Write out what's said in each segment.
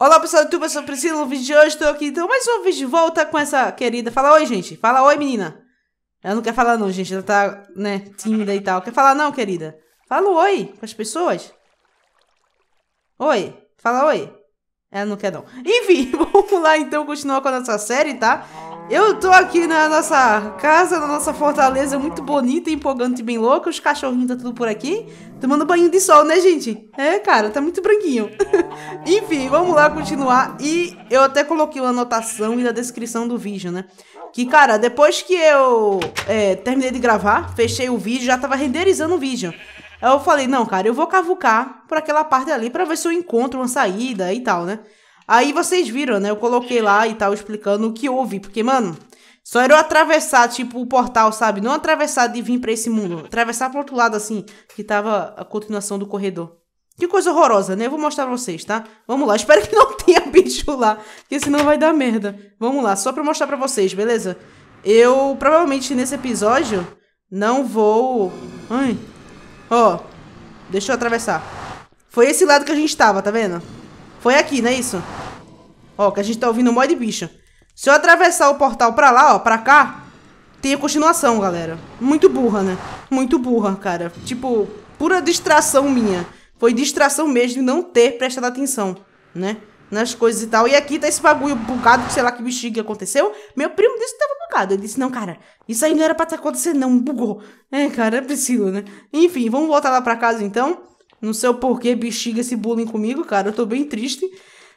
Olá pessoal do YouTube, eu sou Priscila, no vídeo de hoje estou aqui então mais um vídeo de volta com essa querida. Fala oi, gente. Fala oi, menina. Ela não quer falar não, gente. Ela tá, né, tímida e tal. Quer falar não, querida? Fala oi com as pessoas. Oi. Fala oi. Ela não quer não. Enfim, vamos lá então continuar com a nossa série, tá? Eu tô aqui na nossa casa, na nossa fortaleza, muito bonita, empolgante e bem louca. Os cachorrinhos tá tudo por aqui, tomando banho de sol, né, gente? É, cara, tá muito branquinho. Enfim, vamos lá continuar. E eu até coloquei uma anotação e na descrição do vídeo, né? Que, cara, depois que eu é, terminei de gravar, fechei o vídeo, já tava renderizando o vídeo. Aí eu falei, não, cara, eu vou cavucar por aquela parte ali pra ver se eu encontro uma saída e tal, né? Aí vocês viram, né? Eu coloquei lá e tal, explicando o que houve. Porque, mano, só era eu atravessar, tipo, o portal, sabe? Não atravessar de vir para esse mundo. Atravessar pro outro lado, assim, que tava a continuação do corredor. Que coisa horrorosa, né? Eu vou mostrar pra vocês, tá? Vamos lá. Espero que não tenha bicho lá, porque senão vai dar merda. Vamos lá, só pra mostrar pra vocês, beleza? Eu, provavelmente, nesse episódio, não vou... Ai. Ó, deixa eu atravessar. Foi esse lado que a gente tava, tá vendo? Foi aqui, não é isso? Ó, que a gente tá ouvindo um monte de bicho. Se eu atravessar o portal pra lá, ó, pra cá, tem a continuação, galera. Muito burra, né? Muito burra, cara. Tipo, pura distração minha. Foi distração mesmo não ter prestado atenção, né? Nas coisas e tal. E aqui tá esse bagulho bugado, sei lá que bexiga aconteceu. Meu primo disse que tava bugado. Ele disse, não, cara, isso aí não era pra acontecer não, bugou. É, cara, é preciso, né? Enfim, vamos voltar lá pra casa então. Não sei o porquê bexiga esse bullying comigo, cara. Eu tô bem triste.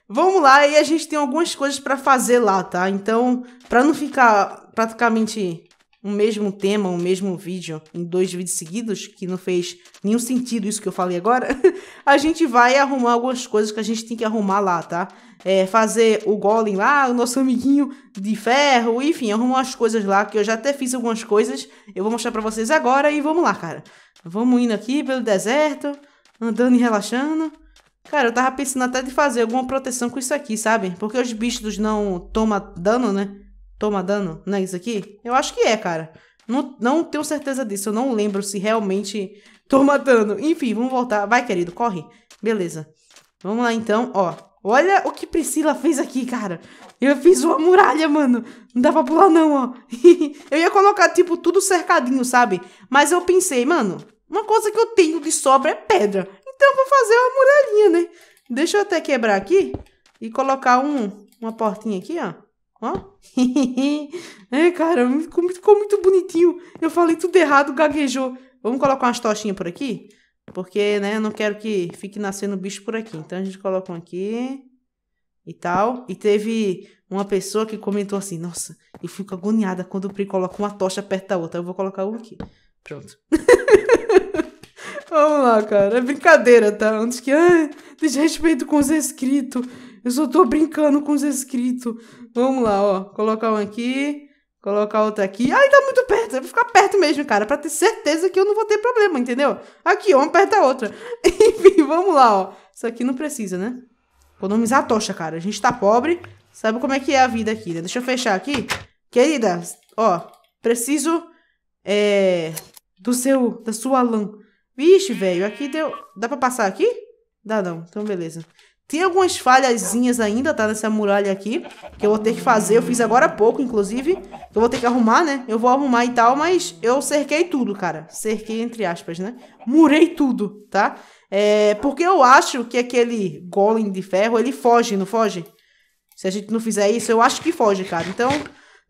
Vamos lá, e a gente tem algumas coisas para fazer lá, tá? Então, para não ficar praticamente o mesmo tema, o mesmo vídeo em dois vídeos seguidos, que não fez nenhum sentido isso que eu falei agora, a gente vai arrumar algumas coisas que a gente tem que arrumar lá, tá? É, fazer o golem lá, o nosso amiguinho de ferro, enfim, arrumar as coisas lá, que eu já até fiz algumas coisas, eu vou mostrar para vocês agora e vamos lá, cara. Vamos indo aqui pelo deserto, andando e relaxando. Cara, eu tava pensando até de fazer alguma proteção com isso aqui, sabe? Porque os bichos não toma dano, né? Toma dano, não é isso aqui? Eu acho que é, cara. Não, não tenho certeza disso. Eu não lembro se realmente toma dano. Enfim, vamos voltar. Vai, querido, corre. Beleza. Vamos lá, então. Ó, olha o que Priscila fez aqui, cara. Eu fiz uma muralha, mano. Não dá pra pular, não, ó. eu ia colocar, tipo, tudo cercadinho, sabe? Mas eu pensei, mano, uma coisa que eu tenho de sobra é pedra. Então eu vou fazer uma muralhinha, né? Deixa eu até quebrar aqui e colocar um, uma portinha aqui, ó. Ó. é, cara, ficou, ficou muito bonitinho. Eu falei tudo errado, gaguejou. Vamos colocar umas tochinhas por aqui? Porque, né, eu não quero que fique nascendo bicho por aqui. Então a gente coloca um aqui e tal. E teve uma pessoa que comentou assim: Nossa, eu fico agoniada quando o Pri coloca uma tocha perto da outra. Eu vou colocar um aqui. Pronto. Vamos lá, cara. É brincadeira, tá? Antes que. Ah, desrespeito com os escritos. Eu só tô brincando com os escritos. Vamos lá, ó. Colocar um aqui. Colocar outro aqui. Ai, tá muito perto. Eu vou ficar perto mesmo, cara. Pra ter certeza que eu não vou ter problema, entendeu? Aqui, ó, uma perto da outra. Enfim, vamos lá, ó. Isso aqui não precisa, né? Economizar a tocha, cara. A gente tá pobre. Sabe como é que é a vida aqui, né? Deixa eu fechar aqui. Querida, ó. Preciso. É. Do seu. Da sua lã. Vixe, velho, aqui deu... Dá pra passar aqui? Dá não, então beleza. Tem algumas falhazinhas ainda, tá? Nessa muralha aqui, que eu vou ter que fazer. Eu fiz agora há pouco, inclusive. Eu vou ter que arrumar, né? Eu vou arrumar e tal, mas eu cerquei tudo, cara. Cerquei, entre aspas, né? Murei tudo, tá? É, porque eu acho que aquele golem de ferro, ele foge, não foge? Se a gente não fizer isso, eu acho que foge, cara. Então,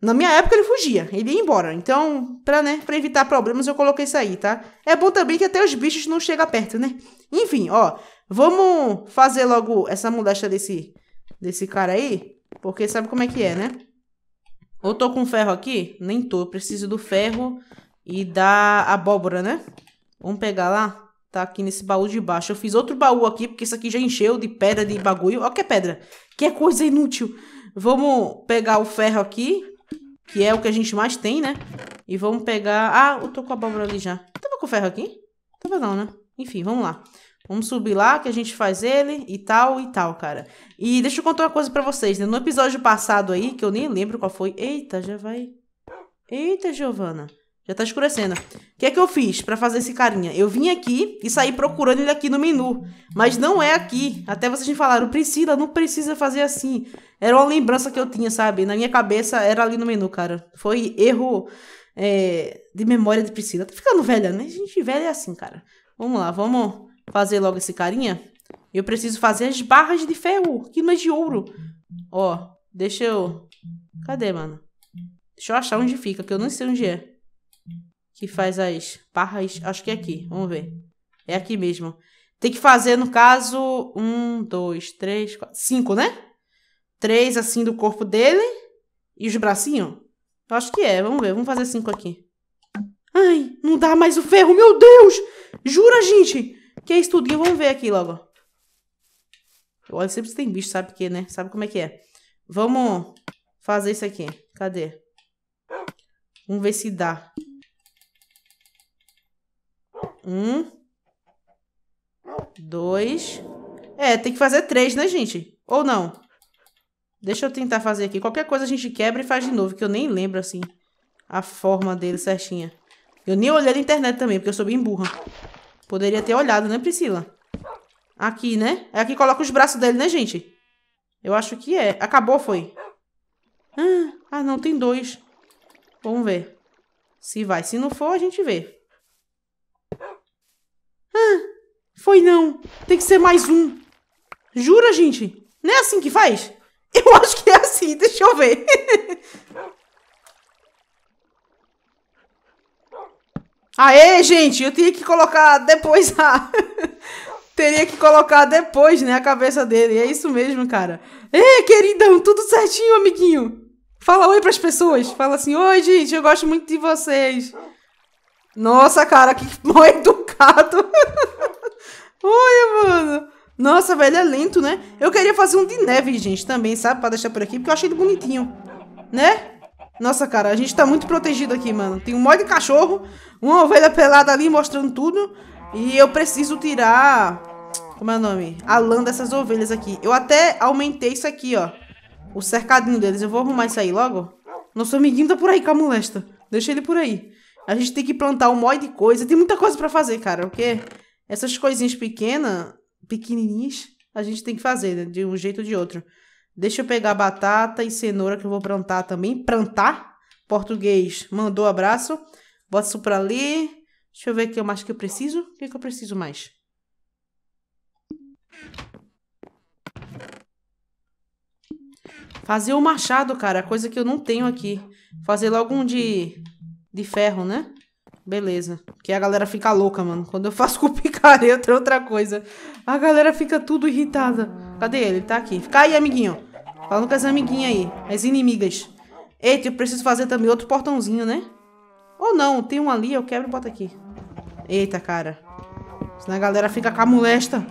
na minha época ele fugia, ele ia embora. Então, pra, né, pra evitar problemas, eu coloquei isso aí, tá? É bom também que até os bichos não chegam perto, né? Enfim, ó, vamos fazer logo essa mudança desse, desse cara aí, porque sabe como é que é, né? Ou tô com ferro aqui? Nem tô, eu preciso do ferro e da abóbora, né? Vamos pegar lá, tá aqui nesse baú de baixo. Eu fiz outro baú aqui, porque isso aqui já encheu de pedra, de bagulho. Ó que é pedra, que é coisa inútil. Vamos pegar o ferro aqui, que é o que a gente mais tem, né? E vamos pegar... Ah, eu tô com a abóbora ali já. Tava com ferro aqui? Tava não, né? Enfim, vamos lá. Vamos subir lá que a gente faz ele e tal e tal, cara. E deixa eu contar uma coisa pra vocês, né? No episódio passado aí, que eu nem lembro qual foi... Eita, já vai... Eita, Giovana. Já tá escurecendo. O que é que eu fiz para fazer esse carinha? Eu vim aqui e saí procurando ele aqui no menu. Mas não é aqui. Até vocês me falaram, Priscila, não precisa fazer assim. Era uma lembrança que eu tinha, sabe? Na minha cabeça era ali no menu, cara. Foi erro é, de memória de Priscila. Tá ficando velha, né? Gente velha é assim, cara. Vamos lá, vamos fazer logo esse carinha. Eu preciso fazer as barras de ferro, que não é de ouro. Ó, deixa eu... Cadê, mano? Deixa eu achar onde fica, que eu não sei onde é que faz as barras. Acho que é aqui. Vamos ver. É aqui mesmo. Tem que fazer, no caso, um, dois, três, quatro, cinco, né? Três assim do corpo dele e os bracinhos. Acho que é. Vamos ver. Vamos fazer cinco aqui. Ai, não dá mais o ferro. Meu Deus! Jura, gente? Que é isso tudo? Vamos ver aqui logo. Olha, sempre se tem bicho, sabe o que, né? Sabe como é que é. Vamos fazer isso aqui. Cadê? Vamos ver se dá. Um. Dois. É, tem que fazer três, né, gente? Ou não? Deixa eu tentar fazer aqui. Qualquer coisa a gente quebra e faz de novo, que eu nem lembro, assim, a forma dele certinha. Eu nem olhei na internet também, porque eu sou bem burra. Poderia ter olhado, né, Priscila? Aqui, né? É aqui que coloca os braços dele, né, gente? Eu acho que é. Acabou, foi. Ah, ah não, tem dois. Vamos ver. Se vai. Se não for, a gente vê. Ah, foi não. Tem que ser mais um. Jura, gente? Não é assim que faz? Eu acho que é assim, deixa eu ver. Aê, gente, eu teria que colocar depois a... teria que colocar depois, né, a cabeça dele. É isso mesmo, cara. Ê, queridão, tudo certinho, amiguinho. Fala oi pras pessoas. Fala assim, oi, gente, eu gosto muito de vocês. Nossa, cara, que mal educado. Olha, mano. Nossa, velho, é lento, né? Eu queria fazer um de neve, gente, também, sabe? Pra deixar por aqui, porque eu achei ele bonitinho. Né? Nossa, cara, a gente tá muito protegido aqui, mano. Tem um mó de cachorro, uma ovelha pelada ali mostrando tudo. E eu preciso tirar... Como é o nome? A lã dessas ovelhas aqui. Eu até aumentei isso aqui, ó. O cercadinho deles. Eu vou arrumar isso aí logo. Nosso amiguinho tá por aí com a molesta. Deixa ele por aí. A gente tem que plantar um monte de coisa. Tem muita coisa para fazer, cara. Porque essas coisinhas pequenas, pequenininhas, a gente tem que fazer, né? De um jeito ou de outro. Deixa eu pegar batata e cenoura que eu vou plantar também. Plantar? Português. Mandou abraço. Bota isso pra ali. Deixa eu ver o que mais que eu preciso. O que, é que eu preciso mais? Fazer o machado, cara. Coisa que eu não tenho aqui. Fazer logo um de de ferro, né? Beleza. Que a galera fica louca, mano. Quando eu faço com picareta é outra coisa. A galera fica tudo irritada. Cadê ele? Ele tá aqui. Fica aí, amiguinho. Falando com as amiguinhas aí. As inimigas. Eita, eu preciso fazer também outro portãozinho, né? Ou não, tem um ali, eu quebro e boto aqui. Eita, cara. Senão a galera fica com a molesta.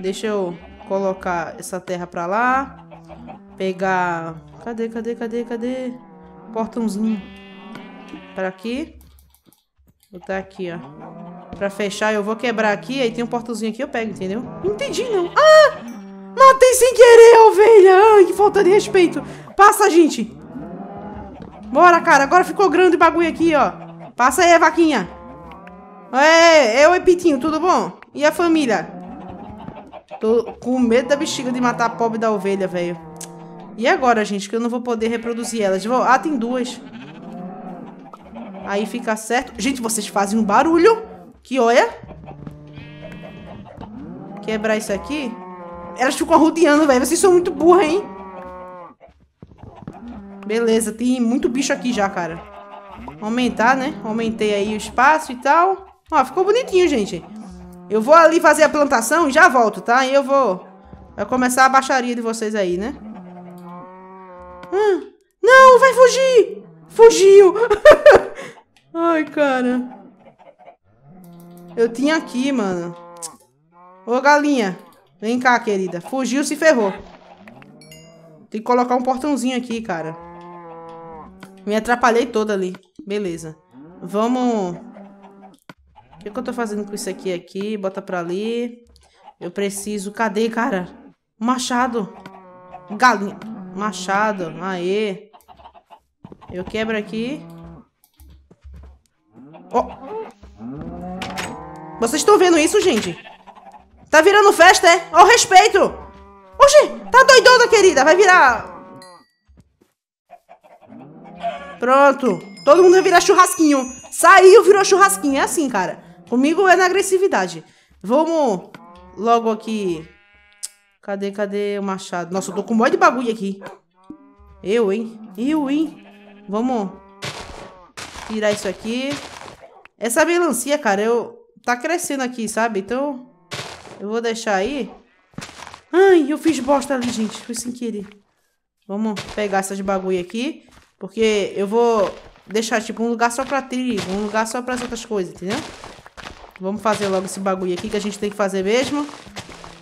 Deixa eu colocar essa terra pra lá. Pegar... Cadê, cadê, cadê, cadê? Portãozinho. Pra aqui. Botar aqui, ó. Pra fechar, eu vou quebrar aqui, aí tem um portozinho aqui, eu pego, entendeu? Não entendi, não. Ah! Matei sem querer, ovelha! Ai, que falta de respeito. Passa, gente. Bora, cara. Agora ficou grande o bagulho aqui, ó. Passa aí, vaquinha. É, é o Epitinho, tudo bom? E a família? Tô com medo da bexiga de matar a pobre da ovelha, velho. E agora, gente? Que eu não vou poder reproduzir elas. Ah, tem duas. Aí fica certo. Gente, vocês fazem um barulho. Que olha. Quebrar isso aqui. Elas ficam rodeando, velho. Vocês são muito burros, hein? Beleza, tem muito bicho aqui já, cara. Aumentar, né? Aumentei aí o espaço e tal. Ó, ficou bonitinho, gente. Eu vou ali fazer a plantação e já volto, tá? E eu vou... Vai começar a baixaria de vocês aí, né? Não, vai fugir! Fugiu! Ai, cara. Eu tinha aqui, mano. Ô, galinha. Vem cá, querida. Fugiu, se ferrou. Tem que colocar um portãozinho aqui, cara. Me atrapalhei toda ali. Beleza. Vamos... O que, que eu tô fazendo com isso aqui? Aqui, bota pra ali. Eu preciso... Cadê, cara? Machado. Galinha. Machado. Aê. Eu quebro aqui. Oh. Vocês estão vendo isso, gente? Tá virando festa, é? Ó, oh, respeito! Oxi, tá doidona, querida. Vai virar... Pronto. Todo mundo vai virar churrasquinho. Saiu, virou churrasquinho. É assim, cara. Comigo é na agressividade. Vamos logo aqui. Cadê, cadê o machado? Nossa, eu tô com um monte de bagulho aqui. Eu, hein? Eu, hein? Vamos tirar isso aqui. Essa melancia, cara, eu... Tá crescendo aqui, sabe? Então, eu vou deixar aí. Ai, eu fiz bosta ali, gente. Foi sem querer. Vamos pegar essas bagulho aqui. Porque eu vou deixar, tipo, um lugar só pra trigo. Um lugar só pra outras coisas, entendeu? Vamos fazer logo esse bagulho aqui que a gente tem que fazer mesmo.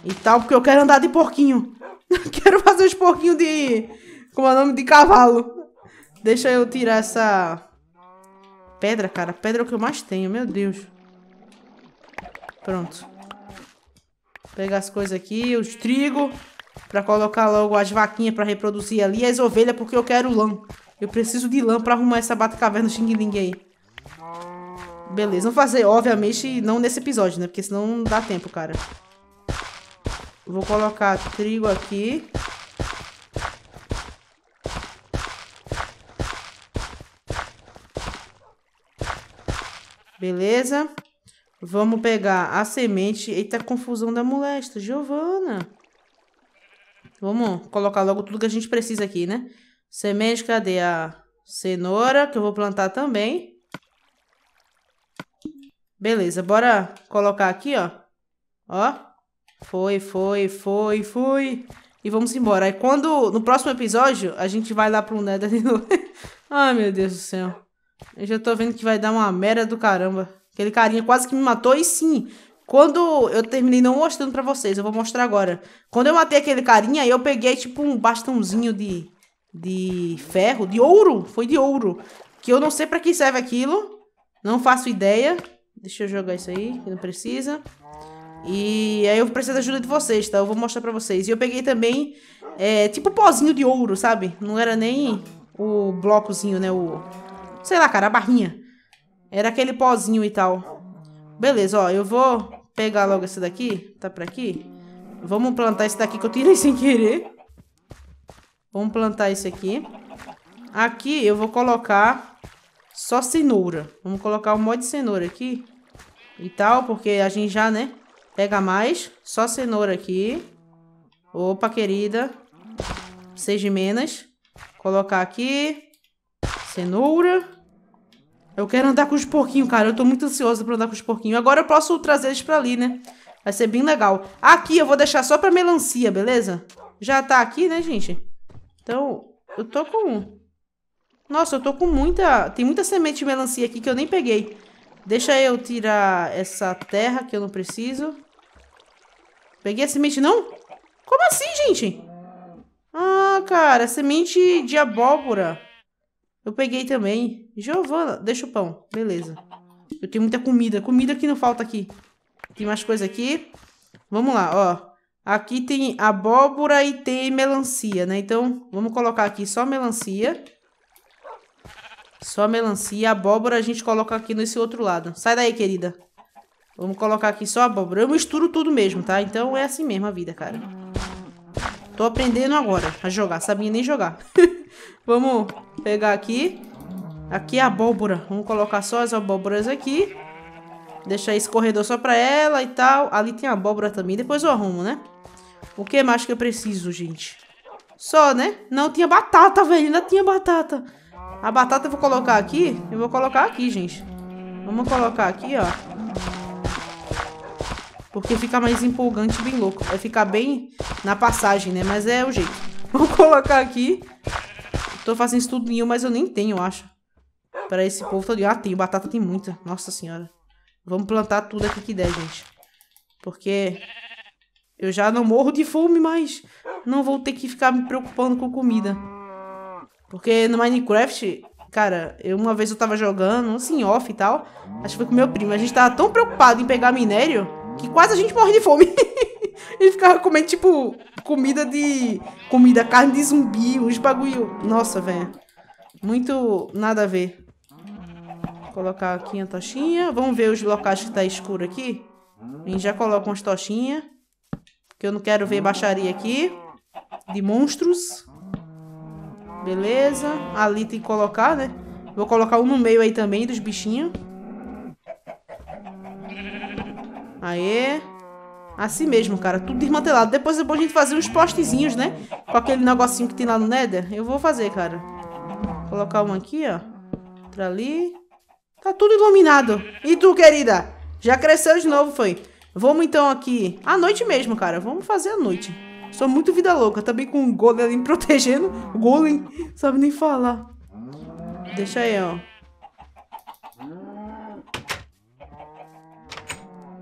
E tal, porque eu quero andar de porquinho. quero fazer os porquinhos de... Como é o nome? De cavalo. Deixa eu tirar essa pedra, cara. Pedra é o que eu mais tenho, meu Deus. Pronto. Pegar as coisas aqui, os trigo. Pra colocar logo as vaquinhas pra reproduzir ali. E as ovelhas, porque eu quero lã. Eu preciso de lã pra arrumar essa bate-caverna xing-ling aí. Beleza, vamos fazer, obviamente, não nesse episódio, né? Porque senão não dá tempo, cara. Vou colocar trigo aqui. Beleza? Vamos pegar a semente. Eita, confusão da molesta. Giovana. Vamos colocar logo tudo que a gente precisa aqui, né? Semente, cadê a cenoura? Que eu vou plantar também. Beleza, bora colocar aqui, ó. Ó. Foi, foi, foi, foi. E vamos embora. Aí quando... No próximo episódio, a gente vai lá pro Nether de novo. Ai, meu Deus do céu. Eu já tô vendo que vai dar uma merda do caramba. Aquele carinha quase que me matou. E sim, quando eu terminei não mostrando pra vocês, eu vou mostrar agora. Quando eu matei aquele carinha, eu peguei tipo um bastãozinho de, de ferro, de ouro. Foi de ouro. Que eu não sei pra que serve aquilo. Não faço ideia. Deixa eu jogar isso aí, que não precisa. E aí eu preciso da ajuda de vocês, tá? Eu vou mostrar pra vocês. E eu peguei também, é, tipo pozinho de ouro, sabe? Não era nem o blocozinho, né? O, Sei lá, cara, a barrinha. Era aquele pozinho e tal. Beleza, ó, eu vou pegar logo esse daqui. Tá por aqui? Vamos plantar esse daqui que eu tirei sem querer. Vamos plantar esse aqui. Aqui eu vou colocar só cenoura. Vamos colocar um monte de cenoura aqui. E tal, porque a gente já, né, pega mais. Só cenoura aqui. Opa, querida. Seja menos. Colocar aqui. Cenoura. Eu quero andar com os porquinhos, cara. Eu tô muito ansiosa pra andar com os porquinhos. Agora eu posso trazer eles pra ali, né? Vai ser bem legal. Aqui eu vou deixar só pra melancia, beleza? Já tá aqui, né, gente? Então, eu tô com... Nossa, eu tô com muita... Tem muita semente de melancia aqui que eu nem peguei. Deixa eu tirar essa terra que eu não preciso. Peguei a semente, não? Como assim, gente? Ah, cara, semente de abóbora. Eu peguei também. Giovana, deixa o pão. Beleza. Eu tenho muita comida. Comida que não falta aqui. Tem mais coisa aqui. Vamos lá, ó. Aqui tem abóbora e tem melancia, né? Então, vamos colocar aqui só melancia. Só melancia. Abóbora a gente coloca aqui nesse outro lado. Sai daí, querida. Vamos colocar aqui só abóbora. Eu misturo tudo mesmo, tá? Então, é assim mesmo a vida, cara. Tô aprendendo agora a jogar. Sabia nem jogar. Vamos pegar aqui. Aqui é abóbora. Vamos colocar só as abóboras aqui. Deixar esse corredor só pra ela e tal. Ali tem abóbora também. Depois eu arrumo, né? O que mais que eu preciso, gente? Só, né? Não tinha batata, velho. Ainda tinha batata. A batata eu vou colocar aqui. Eu vou colocar aqui, gente. Vamos colocar aqui, ó. Porque fica mais empolgante, bem louco. Vai ficar bem na passagem, né? Mas é o jeito. Vou colocar aqui. Tô fazendo nenhum, mas eu nem tenho, eu acho. Pra esse povo todo. Ah, tem. Batata tem muita. Nossa senhora. Vamos plantar tudo aqui que der, gente. Porque eu já não morro de fome mais. Não vou ter que ficar me preocupando com comida. Porque no Minecraft, cara, eu, uma vez eu tava jogando, assim, off e tal. Acho que foi com meu primo. A gente tava tão preocupado em pegar minério que quase a gente morre de fome. e ficava comendo, tipo, comida de. Comida, carne de zumbi, uns bagulho. Nossa, velho. Muito nada a ver. Vou colocar aqui a tochinha. Vamos ver os locais que tá escuro aqui. A gente já coloca umas tochinhas. Que eu não quero ver baixaria aqui. De monstros. Beleza. Ali tem que colocar, né? Vou colocar um no meio aí também dos bichinhos. Aê. Assim mesmo, cara. Tudo desmantelado. Depois é bom a gente fazer uns postezinhos, né? Com aquele negocinho que tem lá no Nether. Eu vou fazer, cara. Colocar um aqui, ó. Outra ali. Tá tudo iluminado. E tu, querida? Já cresceu de novo, foi. Vamos então aqui. À noite mesmo, cara. Vamos fazer à noite. Sou muito vida louca. Também com o um golem ali me protegendo. Golem. Sabe nem falar. Deixa aí, ó.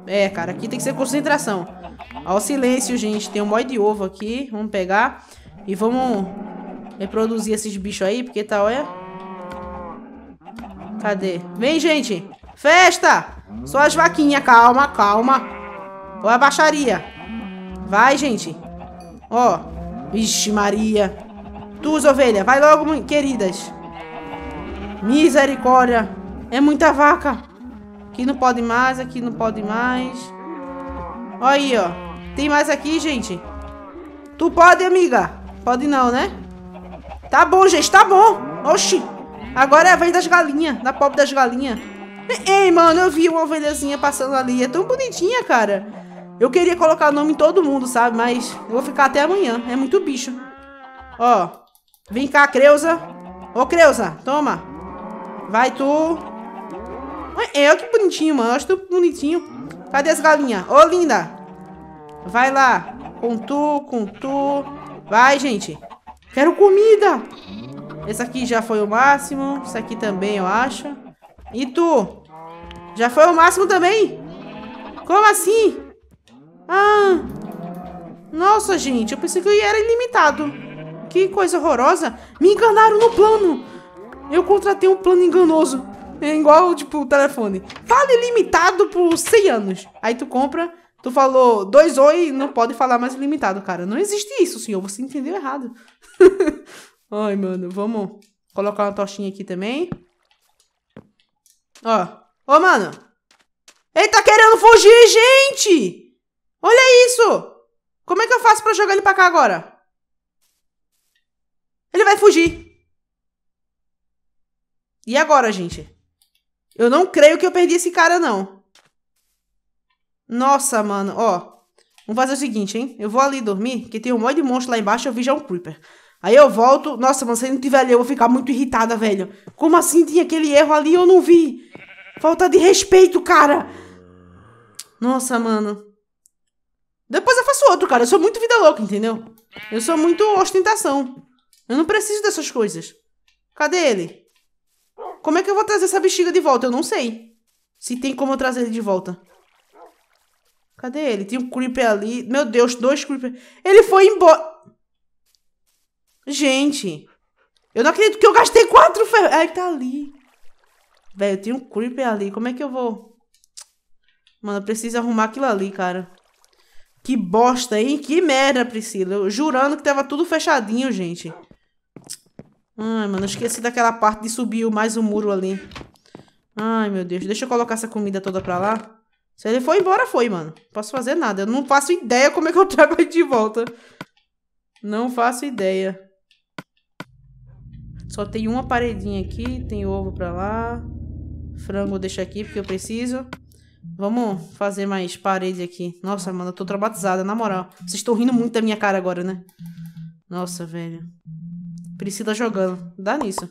É, cara, aqui tem que ser concentração. Ao silêncio, gente. Tem um mod de ovo aqui. Vamos pegar. E vamos reproduzir esses bichos aí, porque tá, olha. Cadê? Vem, gente! Festa! Só as vaquinhas, calma, calma. Ou a baixaria. Vai, gente. Ó. Vixe, Maria. Tuas ovelhas, vai logo, queridas. Misericórdia. É muita vaca. Aqui não pode mais, aqui não pode mais. Olha aí, ó. Tem mais aqui, gente? Tu pode, amiga? Pode não, né? Tá bom, gente, tá bom. Oxi. Agora é a vez das galinhas, da pobre das galinhas. Ei, mano, eu vi uma ovelhazinha passando ali. É tão bonitinha, cara. Eu queria colocar o nome em todo mundo, sabe? Mas eu vou ficar até amanhã. É muito bicho. Ó. Vem cá, Creuza. Ô, Creuza, toma. Vai tu. É, olha que bonitinho, mano. Eu acho tão bonitinho. Cadê as galinhas? Ô, linda. Vai lá. Contou, contou. Vai, gente. Quero comida. Esse aqui já foi o máximo. Esse aqui também, eu acho. E tu? Já foi o máximo também? Como assim? Ah. Nossa, gente. Eu pensei que era ilimitado. Que coisa horrorosa. Me enganaram no plano. Eu contratei um plano enganoso. É igual, tipo, o telefone. Vale limitado por 100 anos. Aí tu compra, tu falou dois oi, não pode falar mais limitado, cara. Não existe isso, senhor. Você entendeu errado. Ai, mano, vamos colocar uma tochinha aqui também. Ó. Ô, mano. Ele tá querendo fugir, gente! Olha isso! Como é que eu faço pra jogar ele pra cá agora? Ele vai fugir. E agora, gente? Eu não creio que eu perdi esse cara, não. Nossa, mano, ó. Vamos fazer o seguinte, hein? Eu vou ali dormir, que tem um monte de monstro lá embaixo, eu vi já um Creeper. Aí eu volto. Nossa, mano, se ele não tiver ali, eu vou ficar muito irritada, velho. Como assim tinha aquele erro ali e eu não vi? Falta de respeito, cara. Nossa, mano. Depois eu faço outro, cara. Eu sou muito vida louca, entendeu? Eu sou muito ostentação. Eu não preciso dessas coisas. Cadê ele? Como é que eu vou trazer essa bexiga de volta? Eu não sei. Se tem como eu trazer ele de volta. Cadê ele? Tem um creeper ali. Meu Deus, dois creeper. Ele foi embora. Gente. Eu não acredito que eu gastei quatro ferro. Ah, ele tá ali. Velho, tem um creeper ali. Como é que eu vou... Mano, eu preciso arrumar aquilo ali, cara. Que bosta, hein? Que merda, Priscila. Eu jurando que tava tudo fechadinho, gente. Ai, mano, esqueci daquela parte de subir mais um muro ali. Ai, meu Deus. Deixa eu colocar essa comida toda pra lá. Se ele for embora, foi, mano. Não posso fazer nada. Eu não faço ideia como é que eu trago ele de volta. Não faço ideia. Só tem uma paredinha aqui. Tem ovo pra lá. Frango deixa aqui, porque eu preciso. Vamos fazer mais parede aqui. Nossa, mano, eu tô traumatizada, na moral. Vocês estão rindo muito da minha cara agora, né? Nossa, velho. Priscila jogando. Dá nisso.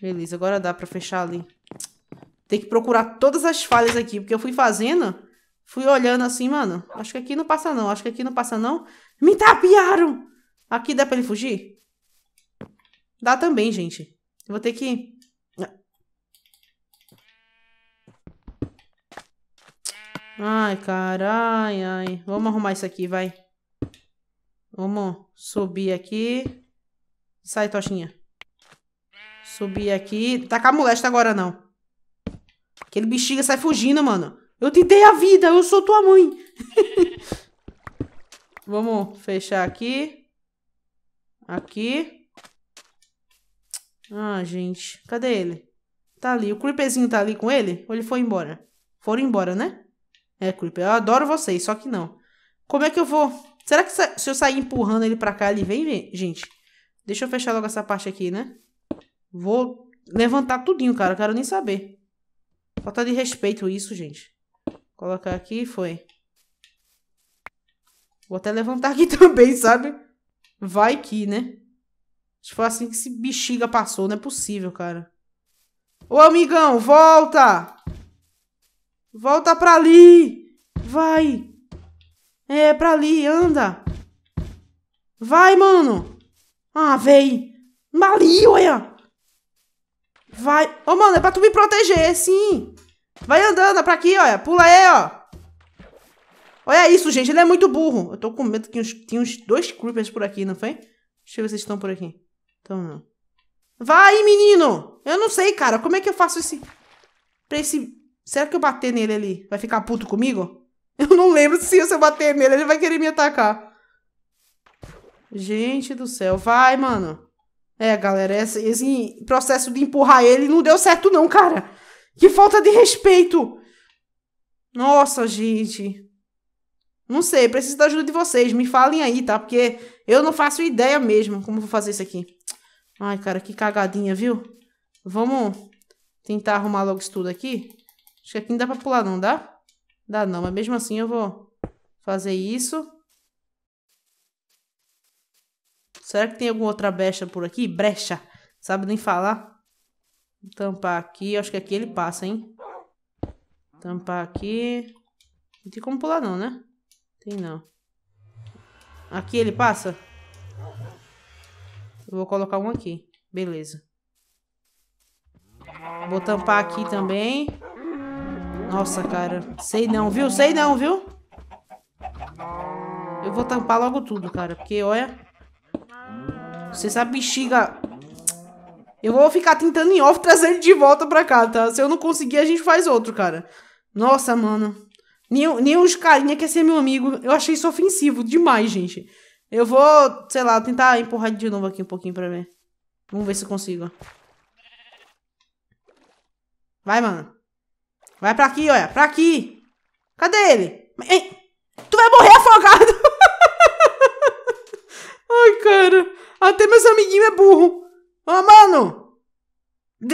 Beleza, agora dá pra fechar ali. Tem que procurar todas as falhas aqui, porque eu fui fazendo, fui olhando assim, mano. Acho que aqui não passa não, acho que aqui não passa não. Me tapiaram! Aqui dá pra ele fugir? Dá também, gente. Eu vou ter que... Ai, carai, ai. Vamos arrumar isso aqui, vai. Vamos subir aqui. Sai, Toshinha. Subir aqui. Tacar tá molesta agora, não. Aquele bexiga sai fugindo, mano. Eu te dei a vida, eu sou tua mãe. Vamos fechar aqui. Aqui. Ah, gente. Cadê ele? Tá ali. O creeperzinho tá ali com ele? Ou ele foi embora? Foram embora, né? É, creeper. Eu adoro vocês, só que não. Como é que eu vou... Será que se eu sair empurrando ele pra cá, ele vem, gente? Deixa eu fechar logo essa parte aqui, né? Vou levantar tudinho, cara. Quero nem saber. Falta de respeito isso, gente. Colocar aqui, foi. Vou até levantar aqui também, sabe? Vai que, né? Acho que foi assim que esse bexiga passou. Não é possível, cara. Ô, amigão, volta! Volta pra ali! Vai! É, pra ali, anda! Vai, mano! Ah, véi. Mali, olha. Vai. Ô, oh, mano, é pra tu me proteger, sim. Vai andando, é pra aqui, olha. Pula aí, ó. Olha isso, gente. Ele é muito burro. Eu tô com medo que tinha uns dois creepers por aqui, não foi? Deixa eu ver se estão por aqui. Então, não. Vai, menino! Eu não sei, cara. Como é que eu faço esse... Pra esse... Será que eu bater nele ali? Vai ficar puto comigo? Eu não lembro se, se eu bater nele, ele vai querer me atacar. Gente do céu. Vai, mano. É, galera, esse, esse processo de empurrar ele não deu certo, não, cara. Que falta de respeito. Nossa, gente. Não sei, preciso da ajuda de vocês. Me falem aí, tá? Porque eu não faço ideia mesmo como vou fazer isso aqui. Ai, cara, que cagadinha, viu? Vamos tentar arrumar logo isso tudo aqui. Acho que aqui não dá pra pular, não dá? Dá não, mas mesmo assim eu vou fazer isso. Será que tem alguma outra brecha por aqui? Brecha. Sabe nem falar. Tampar aqui. Acho que aqui ele passa, hein? Tampar aqui. Não tem como pular não, né? Tem não. Aqui ele passa? Eu vou colocar um aqui. Beleza. Vou tampar aqui também. Nossa, cara. Sei não, viu? Sei não, viu? Eu vou tampar logo tudo, cara. Porque, olha... Você sabe, bexiga... Eu vou ficar tentando em off trazer ele de volta pra cá, tá? Se eu não conseguir, a gente faz outro, cara. Nossa, mano. Nem, nem os carinha quer ser meu amigo. Eu achei isso ofensivo demais, gente. Eu vou, sei lá, tentar empurrar de novo aqui um pouquinho pra ver. Vamos ver se eu consigo. Vai, mano. Vai pra aqui, olha. Pra aqui. Cadê ele? Ei, tu vai morrer afogado. Ai, cara. Até meus amiguinhos é burro. Ah, mano.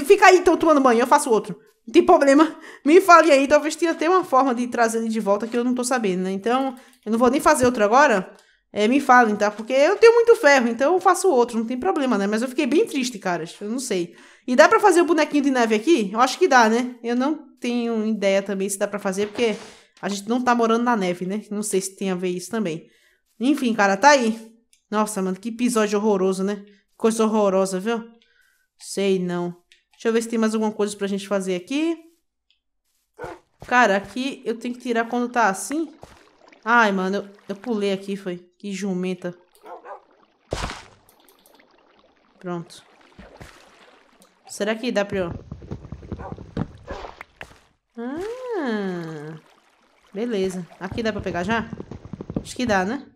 Fica aí então tomando banho, eu faço outro. Não tem problema. Me fale aí, talvez tenha até uma forma de trazer ele de volta que eu não tô sabendo, né? Então, eu não vou nem fazer outro agora. É, me falem, tá? Porque eu tenho muito ferro, então eu faço outro, não tem problema, né? Mas eu fiquei bem triste, caras. Eu não sei. E dá pra fazer o bonequinho de neve aqui? Eu acho que dá, né? Eu não tenho ideia também se dá pra fazer, porque a gente não tá morando na neve, né? Não sei se tem a ver isso também. Enfim, cara, tá aí. Nossa, mano, que episódio horroroso, né? Coisa horrorosa, viu? Sei não. Deixa eu ver se tem mais alguma coisa pra gente fazer aqui. Cara, aqui eu tenho que tirar quando tá assim. Ai, mano, eu, eu pulei aqui, foi. Que jumenta. Pronto. Será que dá pra eu... Ah, beleza. Aqui dá pra pegar já? Acho que dá, né?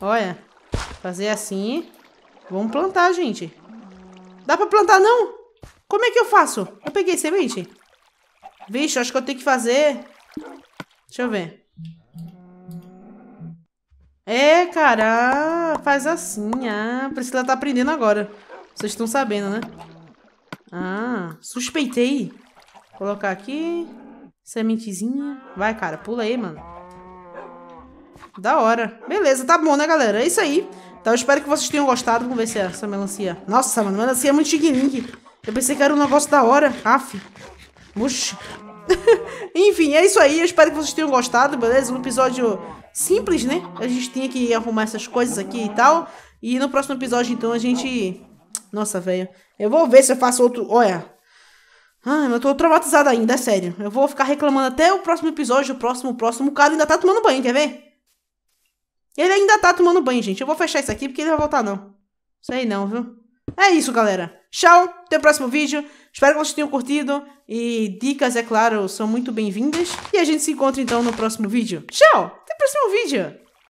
Olha, fazer assim. Vamos plantar, gente. Dá pra plantar, não? Como é que eu faço? Eu peguei semente? Vixe, acho que eu tenho que fazer... Deixa eu ver. É, cara, faz assim. Ah, Priscila tá aprendendo agora. Vocês estão sabendo, né? Ah, suspeitei. Vou colocar aqui. Sementezinha. Vai, cara, pula aí, mano. Da hora. Beleza, tá bom, né, galera? É isso aí. Então eu espero que vocês tenham gostado. Vamos ver se é essa melancia. Nossa, mano, melancia é muito chiquilingue. Eu pensei que era um negócio da hora. Aff. Muxi. Enfim, é isso aí. Eu espero que vocês tenham gostado, beleza? Um episódio simples, né? A gente tinha que arrumar essas coisas aqui e tal. E no próximo episódio, então, a gente... Nossa, velho. Eu vou ver se eu faço outro... Olha, Ai, ah, eu tô traumatizado ainda, é sério. Eu vou ficar reclamando até o próximo episódio, o próximo, o próximo. O cara ainda tá tomando banho, quer ver? Ele ainda tá tomando banho, gente. Eu vou fechar isso aqui porque ele vai voltar, não. Sei não, viu? É isso, galera. Tchau, até o próximo vídeo. Espero que vocês tenham curtido. E dicas, é claro, são muito bem-vindas. E a gente se encontra, então, no próximo vídeo. Tchau, até o próximo vídeo.